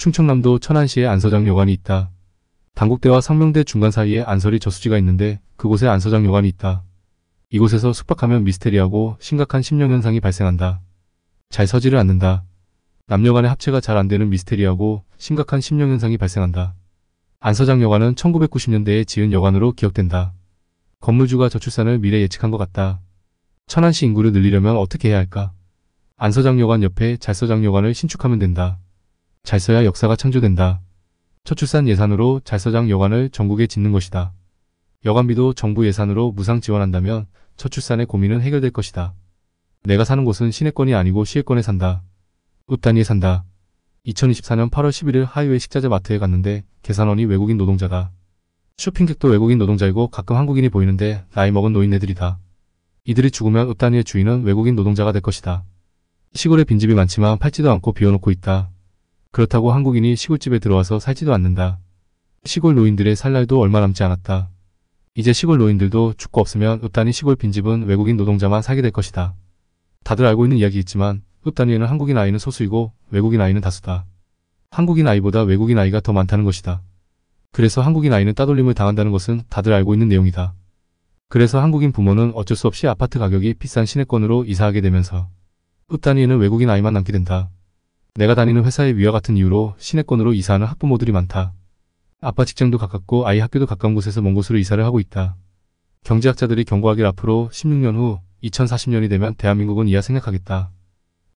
충청남도 천안시에 안서장 요관이 있다. 당국대와 상명대 중간 사이에 안설이 저수지가 있는데 그곳에 안서장 요관이 있다. 이곳에서 숙박하면 미스테리하고 심각한 심령 현상이 발생한다. 잘 서지를 않는다. 남녀 간의 합체가 잘 안되는 미스테리하고 심각한 심령 현상이 발생한다. 안서장 여관은 1990년대에 지은 여관으로 기억된다. 건물주가 저출산을 미래 예측한 것 같다. 천안시 인구를 늘리려면 어떻게 해야 할까? 안서장 여관 옆에 잘서장 여관을 신축하면 된다. 잘 써야 역사가 창조된다. 첫 출산 예산으로 잘서장 여관을 전국에 짓는 것이다. 여관비도 정부 예산으로 무상 지원한다면 첫 출산의 고민은 해결될 것이다. 내가 사는 곳은 시내권이 아니고 시외권에 산다. 읍단위에 산다. 2024년 8월 11일 하이웨이 식자재 마트에 갔는데 계산원이 외국인 노동자다. 쇼핑객도 외국인 노동자이고 가끔 한국인이 보이는데 나이 먹은 노인네들이다. 이들이 죽으면 읍단위의 주인은 외국인 노동자가 될 것이다. 시골에 빈집이 많지만 팔지도 않고 비워놓고 있다. 그렇다고 한국인이 시골집에 들어와서 살지도 않는다. 시골 노인들의 살 날도 얼마 남지 않았다. 이제 시골 노인들도 죽고 없으면 읍단위 시골 빈집은 외국인 노동자만 사게 될 것이다. 다들 알고 있는 이야기이지만 읍단위에는 한국인 아이는 소수이고 외국인 아이는 다수다. 한국인 아이보다 외국인 아이가 더 많다는 것이다. 그래서 한국인 아이는 따돌림을 당한다는 것은 다들 알고 있는 내용이다. 그래서 한국인 부모는 어쩔 수 없이 아파트 가격이 비싼 시내권으로 이사하게 되면서 읍단위에는 외국인 아이만 남게 된다. 내가 다니는 회사의 위와 같은 이유로 시내권으로 이사하는 학부모들이 많다. 아빠 직장도 가깝고 아이 학교도 가까운 곳에서 먼 곳으로 이사를 하고 있다. 경제학자들이 경고하길 앞으로 16년 후 2040년이 되면 대한민국은 이하 생략하겠다.